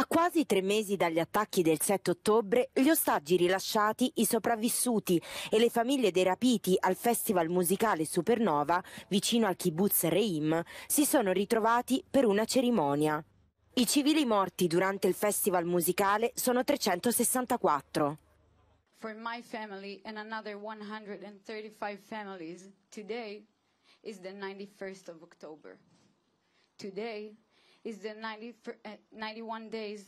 A quasi tre mesi dagli attacchi del 7 ottobre, gli ostaggi rilasciati, i sopravvissuti e le famiglie dei rapiti al festival musicale Supernova, vicino al kibbutz Reim, si sono ritrovati per una cerimonia. I civili morti durante il festival musicale sono 364. For my family and another 135 families, today is the 91st of October. Today is the 91 eh, days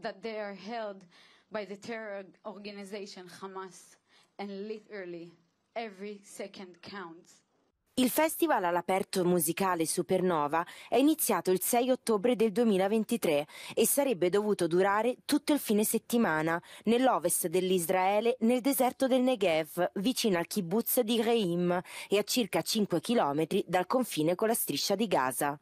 that they are held by the terror organization Hamas, and literally every second counts. Il festival all'aperto musicale Supernova è iniziato il 6 ottobre del 2023 e sarebbe dovuto durare tutto il fine settimana nell'ovest dell'Israele nel deserto del Negev, vicino al kibbutz di Reim e a circa 5 km dal confine con la striscia di Gaza.